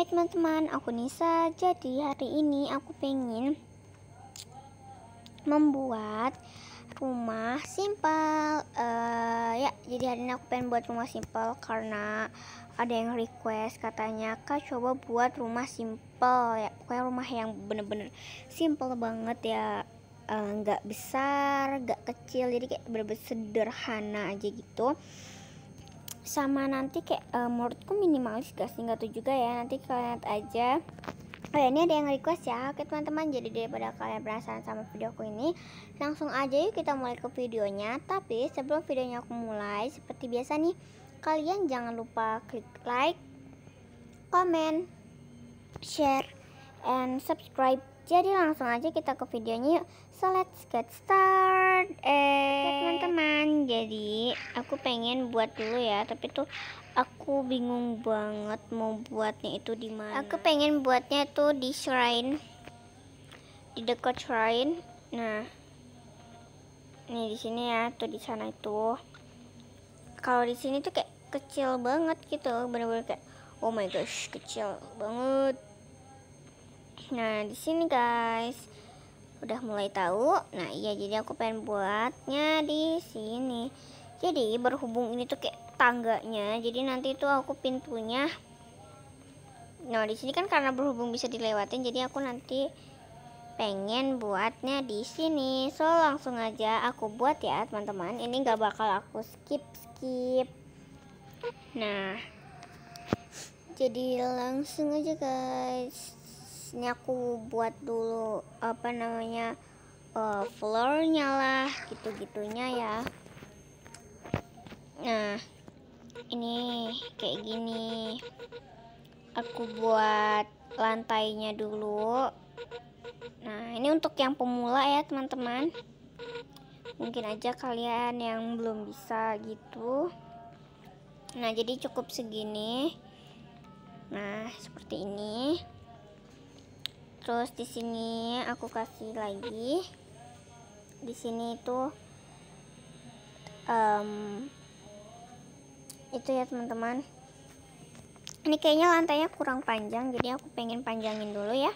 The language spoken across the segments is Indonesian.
Hai teman-teman, aku Nisa. Jadi hari ini aku pengen membuat rumah simple. Uh, ya, jadi hari ini aku pengen buat rumah simple karena ada yang request katanya kak coba buat rumah simple ya, pokoknya rumah yang bener-bener simple banget ya eh, nggak uh, besar, nggak kecil, jadi kayak bener-bener sederhana aja gitu sama nanti kayak uh, menurutku minimalis gak sih nggak tuh juga ya nanti kalian lihat aja Oh ya, ini ada yang request ya Oke teman-teman, jadi daripada kalian penasaran sama videoku ini Langsung aja yuk kita mulai ke videonya Tapi sebelum videonya aku mulai Seperti biasa nih Kalian jangan lupa klik like Comment Share And subscribe jadi langsung aja kita ke videonya yuk. So let's get start. Eh, ya, teman-teman. Jadi aku pengen buat dulu ya, tapi tuh aku bingung banget mau buatnya itu di mana. Aku pengen buatnya tuh di shrine. Di dekat shrine. Nah, Ini di sini ya, tuh di sana itu. Kalau di sini tuh kayak kecil banget gitu, bener-bener kayak oh my gosh, kecil banget Nah, di sini guys. Udah mulai tahu. Nah, iya jadi aku pengen buatnya di sini. Jadi berhubung ini tuh kayak tangganya. Jadi nanti itu aku pintunya Nah, di sini kan karena berhubung bisa dilewatin, jadi aku nanti pengen buatnya di sini. So, langsung aja aku buat ya, teman-teman. Ini nggak bakal aku skip-skip. Nah, jadi langsung aja guys ini aku buat dulu apa namanya uh, floornya lah gitu-gitunya ya nah ini kayak gini aku buat lantainya dulu nah ini untuk yang pemula ya teman-teman mungkin aja kalian yang belum bisa gitu nah jadi cukup segini nah seperti ini terus di sini aku kasih lagi di sini itu um, itu ya teman-teman ini kayaknya lantainya kurang panjang jadi aku pengen panjangin dulu ya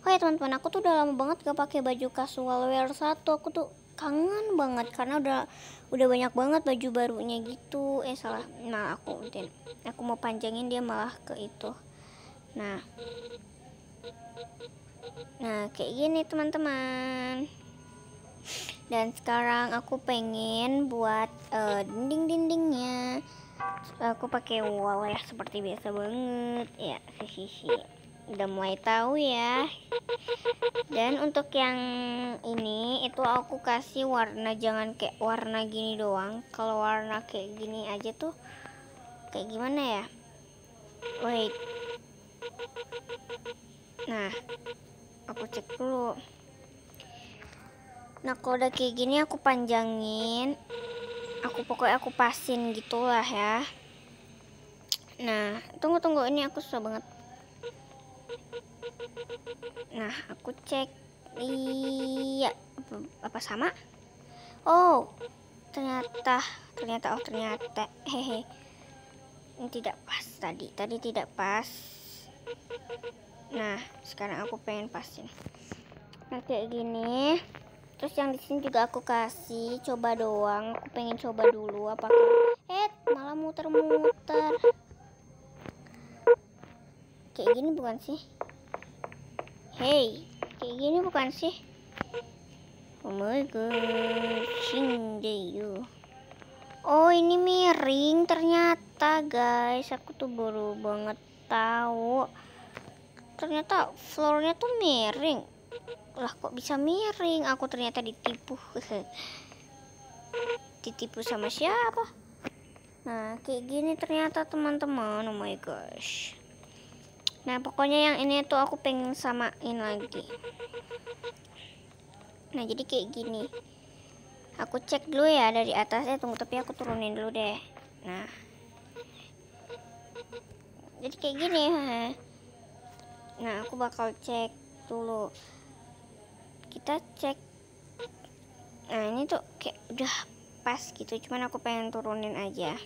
oh ya teman-teman aku tuh udah lama banget gak pakai baju casual wear satu aku tuh kangen banget karena udah udah banyak banget baju barunya gitu eh salah nah aku aku mau panjangin dia malah ke itu nah Nah, kayak gini teman-teman. Dan sekarang aku pengen buat uh, dinding-dindingnya. Aku pakai wall ya seperti biasa banget. Ya, sih sisi Udah mulai tahu ya. Dan untuk yang ini itu aku kasih warna jangan kayak warna gini doang. Kalau warna kayak gini aja tuh kayak gimana ya? Wait. Nah, aku cek dulu. Nah, kalau udah kayak gini aku panjangin. Aku pokoknya aku pasin gitulah ya. Nah, tunggu-tunggu ini aku susah banget. Nah, aku cek iya apa sama? Oh, ternyata ternyata oh ternyata hehe. Ini tidak pas tadi. Tadi tidak pas nah sekarang aku pengen pasin nah kayak gini terus yang di sini juga aku kasih coba doang aku pengen coba dulu apa eh malah muter-muter kayak gini bukan sih hey kayak gini bukan sih oh my god Shindeyu oh ini miring ternyata guys aku tuh baru banget tahu ternyata floornya tuh miring lah kok bisa miring aku ternyata ditipu ditipu sama siapa nah kayak gini ternyata teman-teman oh my gosh nah pokoknya yang ini tuh aku pengen samain lagi nah jadi kayak gini aku cek dulu ya dari atasnya tunggu tapi aku turunin dulu deh nah jadi kayak gini nah aku bakal cek dulu kita cek nah ini tuh kayak udah pas gitu cuman aku pengen turunin aja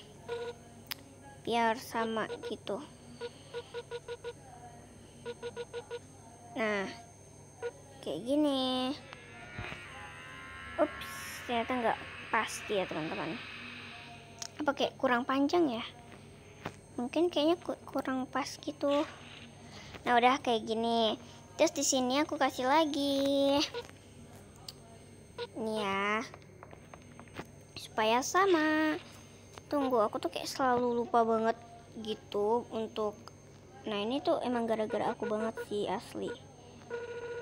biar sama gitu nah kayak gini ups ternyata nggak pas dia teman-teman apa kayak kurang panjang ya mungkin kayaknya kurang pas gitu nah udah kayak gini terus di sini aku kasih lagi ini ya supaya sama tunggu aku tuh kayak selalu lupa banget gitu untuk nah ini tuh emang gara-gara aku banget sih asli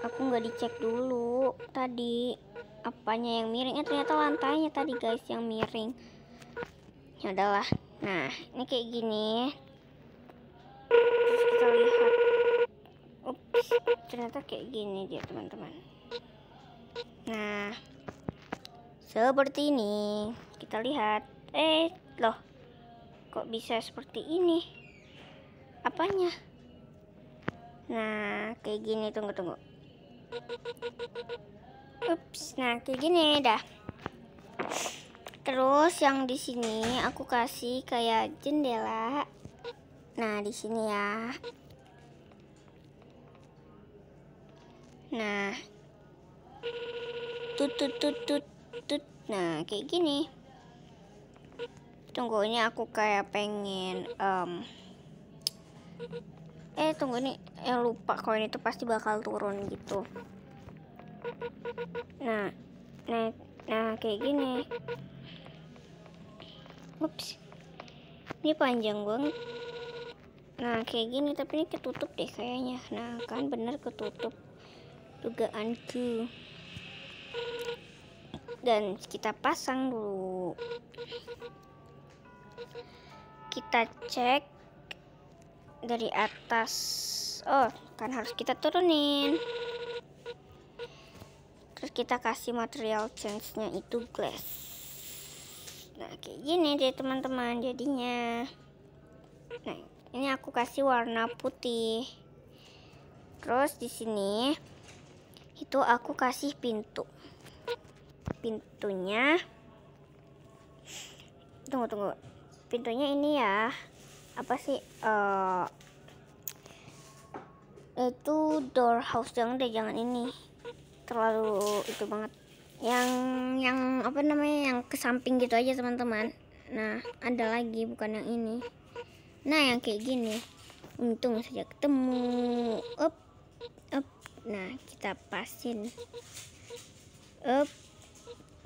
aku nggak dicek dulu tadi apanya yang miring eh ternyata lantainya tadi guys yang miring ya udahlah nah ini kayak gini terus kita lihat ternyata kayak gini dia teman-teman nah seperti ini kita lihat eh loh kok bisa seperti ini apanya nah kayak gini tunggu tunggu ups nah kayak gini dah terus yang di sini aku kasih kayak jendela nah di sini ya Nah, tut tut tut tut tut. Nah, kayak gini. Tunggu ini aku kayak pengen um, eh tunggu ini eh lupa koin itu pasti bakal turun gitu. Nah, nah, nah kayak gini. Ups. Ini panjang banget. Nah, kayak gini tapi ini ketutup deh kayaknya. Nah, kan bener ketutup dugaanku dan kita pasang dulu kita cek dari atas oh kan harus kita turunin terus kita kasih material change nya itu glass nah kayak gini deh teman-teman jadinya nah ini aku kasih warna putih terus di sini itu aku kasih pintu pintunya tunggu tunggu pintunya ini ya apa sih uh, itu door house jangan deh jangan ini terlalu itu banget yang yang apa namanya yang ke samping gitu aja teman-teman nah ada lagi bukan yang ini nah yang kayak gini untung saja ketemu up up nah kita pasin up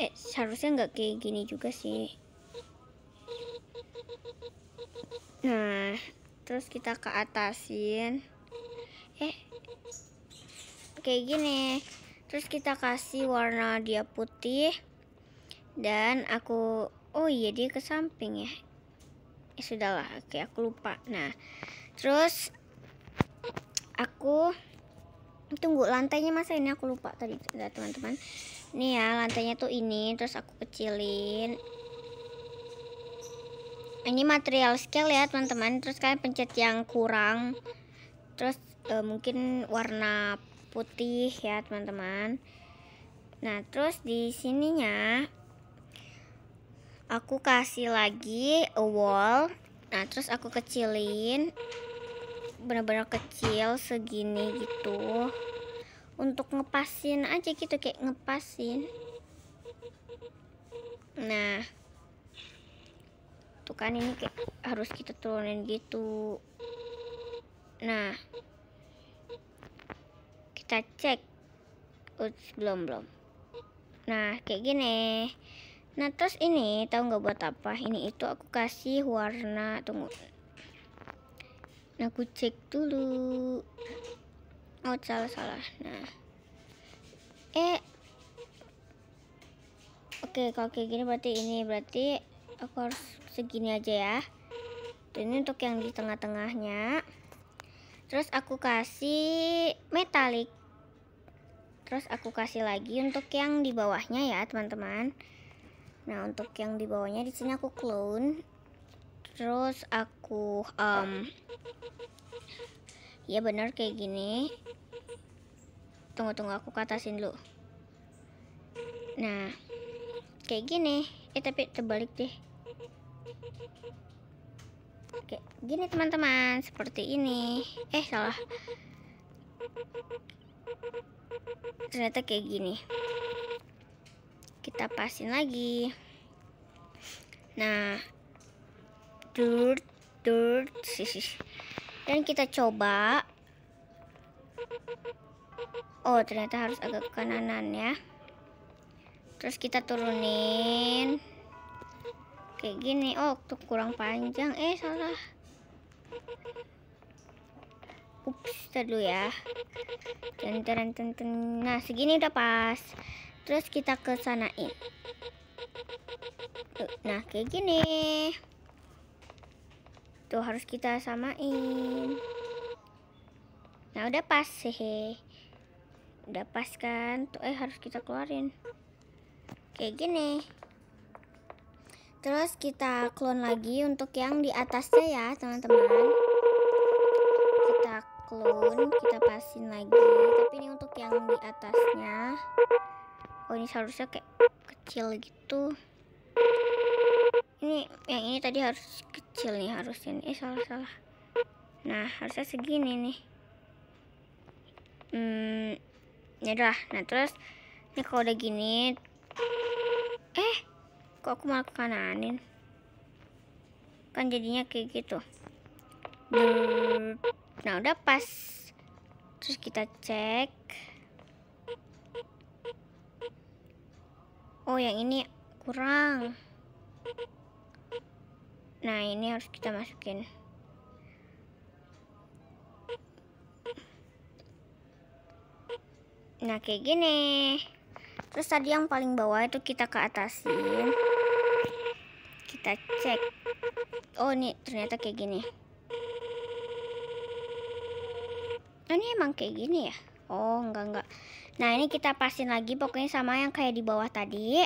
eh seharusnya nggak kayak gini juga sih nah terus kita ke atasin eh kayak gini terus kita kasih warna dia putih dan aku oh iya dia ke samping ya eh sudahlah oke aku lupa nah terus aku tunggu lantainya masa ini aku lupa tadi teman-teman ini ya lantainya tuh ini terus aku kecilin ini material scale ya teman-teman terus kalian pencet yang kurang terus uh, mungkin warna putih ya teman-teman nah terus di sininya aku kasih lagi a wall nah terus aku kecilin benar-benar kecil segini gitu untuk ngepasin aja gitu kayak ngepasin nah tuh kan ini kayak harus kita turunin gitu nah kita cek Uts, belum belum nah kayak gini nah terus ini tahu nggak buat apa ini itu aku kasih warna tunggu aku cek dulu oh salah salah nah eh oke kalau kayak gini berarti ini berarti aku harus segini aja ya dan ini untuk yang di tengah-tengahnya terus aku kasih metalik terus aku kasih lagi untuk yang di bawahnya ya teman-teman nah untuk yang di bawahnya di sini aku clone terus aku um, ya bener kayak gini tunggu tunggu aku katasin dulu nah kayak gini eh tapi terbalik deh oke gini teman-teman seperti ini eh salah ternyata kayak gini kita pasin lagi nah dirt dirt dan kita coba oh ternyata harus agak ke kanan ya terus kita turunin kayak gini oh tuh kurang panjang eh salah ups dulu ya dan dan dan nah segini udah pas terus kita ke kesanain nah kayak gini tuh harus kita samain nah udah pas sih, udah pas kan tuh eh harus kita keluarin kayak gini terus kita clone lagi untuk yang di atasnya ya teman-teman kita clone kita pasin lagi tapi ini untuk yang di atasnya oh ini seharusnya kayak kecil gitu ini yang ini tadi harus kecil nih harusnya nih eh salah salah nah harusnya segini nih hmm ya udah nah terus ini kalau udah gini eh kok aku malah kananin kan jadinya kayak gitu nah udah pas terus kita cek oh yang ini kurang nah ini harus kita masukin nah kayak gini terus tadi yang paling bawah itu kita ke atasin kita cek oh ini ternyata kayak gini oh, ini emang kayak gini ya oh enggak enggak nah ini kita pasin lagi pokoknya sama yang kayak di bawah tadi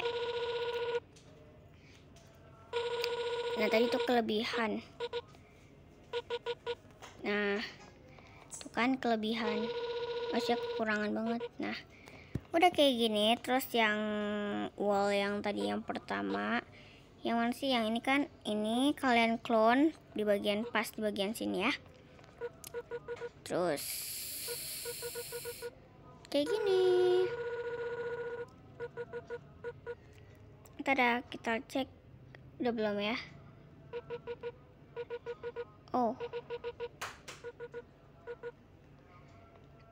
nah tadi itu kelebihan nah tuh kan kelebihan masih kekurangan banget nah udah kayak gini terus yang wall yang tadi yang pertama yang mana sih yang ini kan ini kalian clone di bagian pas di bagian sini ya terus kayak gini tada ya, kita cek udah belum ya Oh.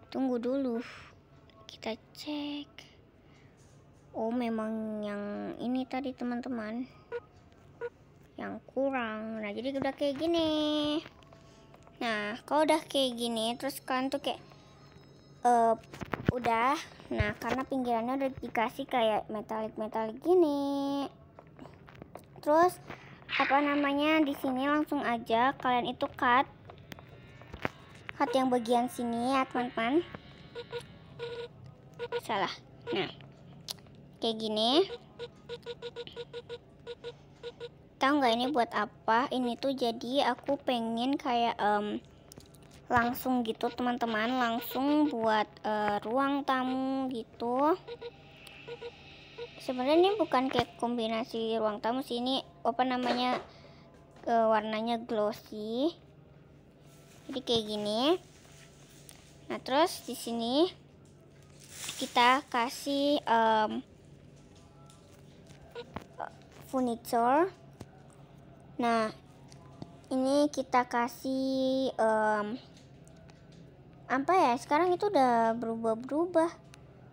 Tunggu dulu. Kita cek. Oh, memang yang ini tadi teman-teman. Yang kurang. Nah, jadi udah kayak gini. Nah, kalau udah kayak gini terus kan tuh kayak uh, udah nah karena pinggirannya udah dikasih kayak metalik metalik gini terus apa namanya di sini langsung aja kalian itu cut cut yang bagian sini ya teman-teman salah nah kayak gini tahu nggak ini buat apa ini tuh jadi aku pengen kayak um, langsung gitu teman-teman langsung buat uh, ruang tamu gitu sebenarnya ini bukan kayak kombinasi ruang tamu sih ini apa namanya e, warnanya glossy jadi kayak gini nah terus di sini kita kasih um, furniture nah ini kita kasih um, apa ya sekarang itu udah berubah-berubah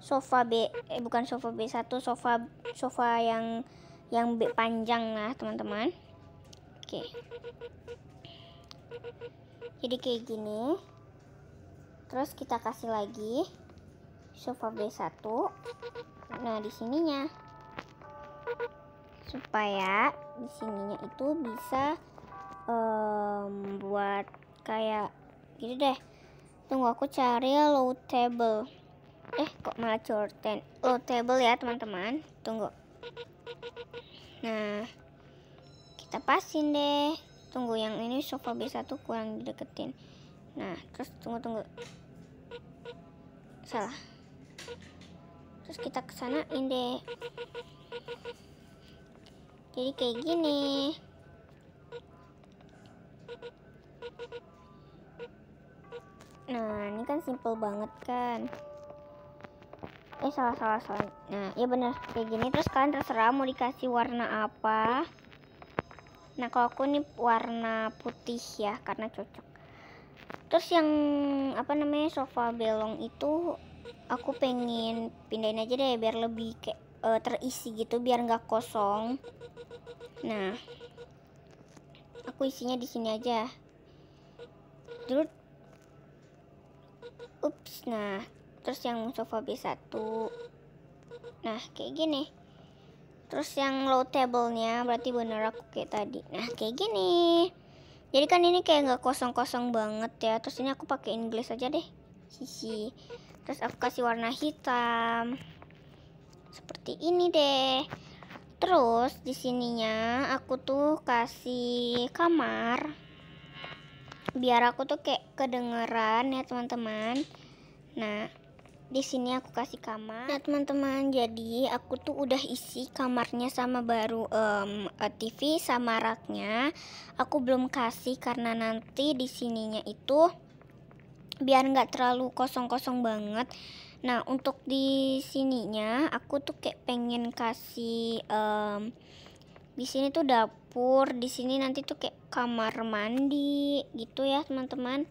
sofa B eh bukan sofa B1 sofa sofa yang yang B panjang lah teman-teman oke jadi kayak gini terus kita kasih lagi sofa B1 nah di sininya supaya di sininya itu bisa um, buat kayak gitu deh tunggu aku cari low table eh kok malah curtain low table ya teman-teman tunggu nah kita pasin deh tunggu yang ini sofa B1 kurang dideketin nah terus tunggu tunggu salah terus kita kesanain deh jadi kayak gini nah ini kan simple banget kan eh salah salah salah nah ya bener kayak gini terus kalian terserah mau dikasih warna apa nah kalau aku ini warna putih ya karena cocok terus yang apa namanya sofa belong itu aku pengen pindahin aja deh biar lebih kayak uh, terisi gitu biar nggak kosong nah aku isinya di sini aja dulu ups nah terus yang sofa B1 nah kayak gini terus yang low table-nya berarti bener aku kayak tadi nah kayak gini jadi kan ini kayak nggak kosong-kosong banget ya terus ini aku pakai Inggris aja deh sisi terus aku kasih warna hitam seperti ini deh terus di sininya aku tuh kasih kamar biar aku tuh kayak kedengeran ya teman-teman nah di sini aku kasih kamar. Nah teman-teman, jadi aku tuh udah isi kamarnya sama baru um, eh, TV sama raknya. Aku belum kasih karena nanti di sininya itu biar nggak terlalu kosong-kosong banget. Nah untuk di sininya aku tuh kayak pengen kasih um, di sini tuh dapur, di sini nanti tuh kayak kamar mandi gitu ya teman-teman.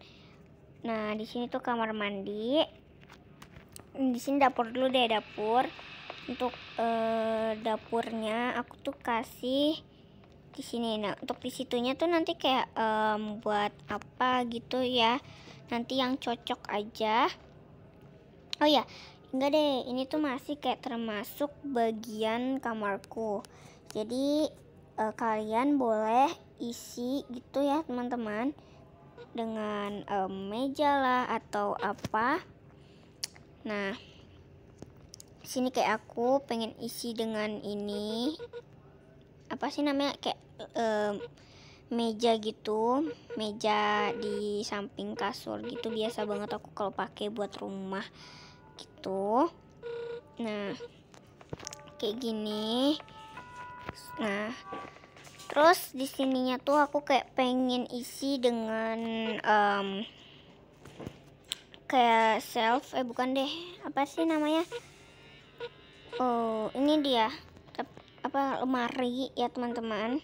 Nah di sini tuh kamar mandi di sini dapur dulu deh dapur untuk eh, dapurnya aku tuh kasih di sini nah untuk disitunya tuh nanti kayak um, buat apa gitu ya nanti yang cocok aja oh ya enggak deh ini tuh masih kayak termasuk bagian kamarku jadi uh, kalian boleh isi gitu ya teman-teman dengan um, meja lah atau apa Nah, sini kayak aku pengen isi dengan ini apa sih namanya kayak um, meja gitu meja di samping kasur gitu biasa banget aku kalau pakai buat rumah gitu nah kayak gini nah terus di sininya tuh aku kayak pengen isi dengan um, kayak self eh bukan deh apa sih namanya oh ini dia apa lemari ya teman-teman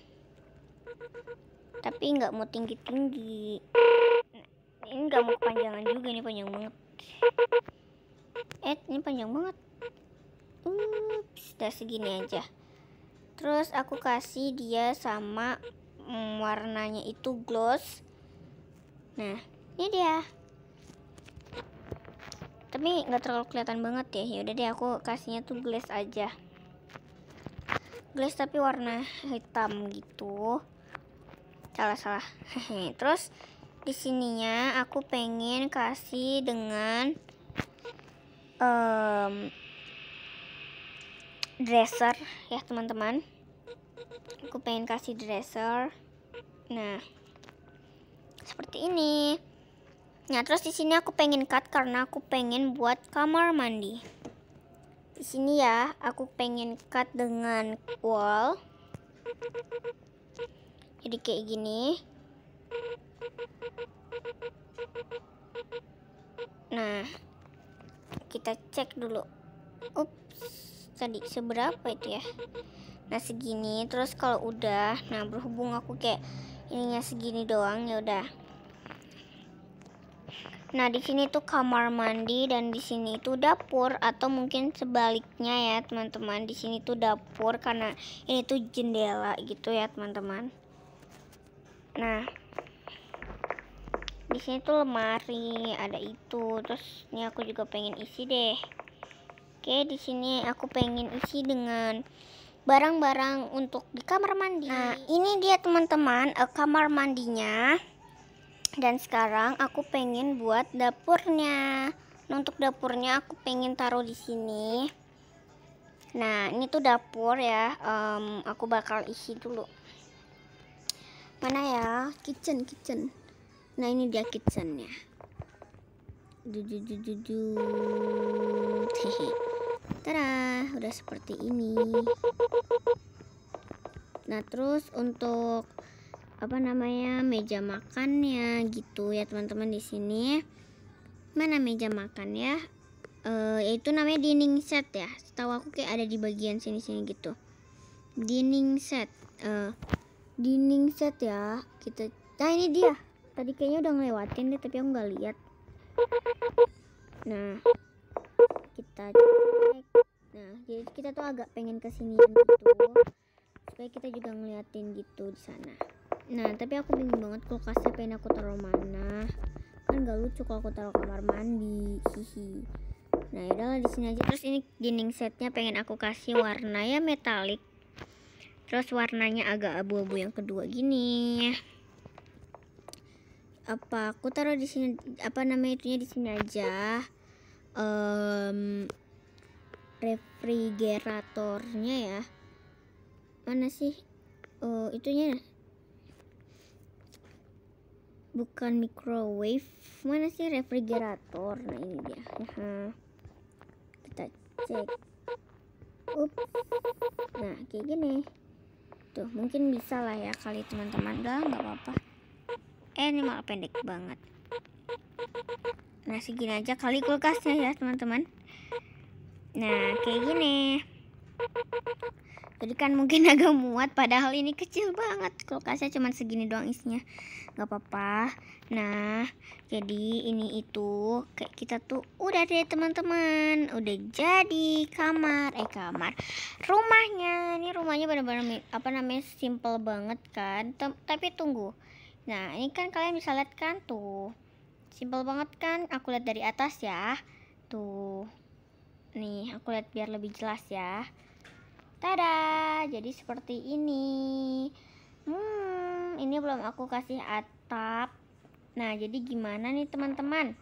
tapi nggak mau tinggi tinggi nah, ini nggak mau kepanjangan juga ini panjang banget eh ini panjang banget ups udah segini aja terus aku kasih dia sama mm, warnanya itu gloss nah ini dia tapi nggak terlalu kelihatan banget ya yaudah deh aku kasihnya tuh glass aja glass tapi warna hitam gitu salah salah terus di sininya aku pengen kasih dengan um, dresser ya teman-teman aku pengen kasih dresser nah seperti ini Nah, terus di sini aku pengen cut karena aku pengen buat kamar mandi. Di sini ya, aku pengen cut dengan wall. Jadi kayak gini. Nah, kita cek dulu. Ups tadi seberapa itu ya nah segini terus kalau udah nah berhubung aku kayak ininya segini doang ya udah Nah, di sini tuh kamar mandi dan di sini itu dapur atau mungkin sebaliknya ya, teman-teman. Di sini tuh dapur karena ini tuh jendela gitu ya, teman-teman. Nah, di sini tuh lemari, ada itu. Terus ini aku juga pengen isi deh. Oke, di sini aku pengen isi dengan barang-barang untuk di kamar mandi. Nah, ini dia teman-teman, eh, kamar mandinya dan sekarang aku pengen buat dapurnya nah, untuk dapurnya aku pengen taruh di sini nah ini tuh dapur ya um, aku bakal isi dulu mana ya kitchen kitchen nah ini dia kitchennya jujujujujut tada udah seperti ini nah terus untuk apa namanya meja makannya gitu ya teman-teman di sini mana meja makan ya e, eh, itu namanya dining set ya setahu aku kayak ada di bagian sini-sini gitu dining set e, dining set ya kita nah ini dia tadi kayaknya udah ngelewatin deh tapi aku nggak lihat nah kita cek nah jadi kita tuh agak pengen kesini gitu supaya kita juga ngeliatin gitu di sana nah tapi aku bingung banget kulkasnya pengen aku taruh mana kan gak lucu kalau aku taruh kamar mandi hihi nah ya udahlah di sini aja terus ini dining setnya pengen aku kasih warna ya metalik terus warnanya agak abu-abu yang kedua gini apa aku taruh di sini apa namanya itunya di sini aja um, refrigeratornya ya mana sih uh, itunya bukan microwave mana sih refrigerator nah ini dia kita cek Up. nah kayak gini tuh mungkin bisa lah ya kali teman-teman -teman. nggak apa-apa eh ini malah pendek banget nah segini aja kali kulkasnya ya teman-teman nah kayak gini jadi kan mungkin agak muat padahal ini kecil banget kulkasnya cuma segini doang isinya nggak apa-apa nah jadi ini itu kayak kita tuh udah deh teman-teman udah jadi kamar eh kamar rumahnya ini rumahnya benar-benar apa namanya simple banget kan T tapi tunggu nah ini kan kalian bisa lihat kan tuh simple banget kan aku lihat dari atas ya tuh nih aku lihat biar lebih jelas ya tada jadi seperti ini Hmm, ini belum aku kasih atap. Nah, jadi gimana nih teman-teman?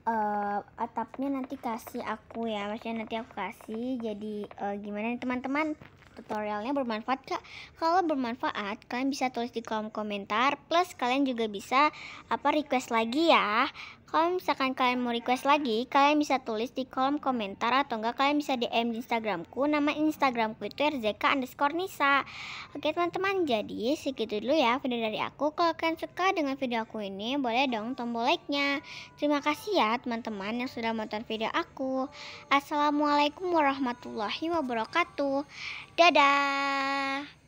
Uh, atapnya nanti kasih aku ya, maksudnya nanti aku kasih. Jadi uh, gimana nih teman-teman? tutorialnya bermanfaat kak kalau bermanfaat kalian bisa tulis di kolom komentar plus kalian juga bisa apa request lagi ya kalau misalkan kalian mau request lagi, kalian bisa tulis di kolom komentar atau enggak kalian bisa DM di Instagramku. Nama Instagramku itu rzk underscore nisa. Oke teman-teman, jadi segitu dulu ya video dari aku. Kalau kalian suka dengan video aku ini, boleh dong tombol like-nya. Terima kasih ya teman-teman yang sudah menonton video aku. Assalamualaikum warahmatullahi wabarakatuh. Dadah.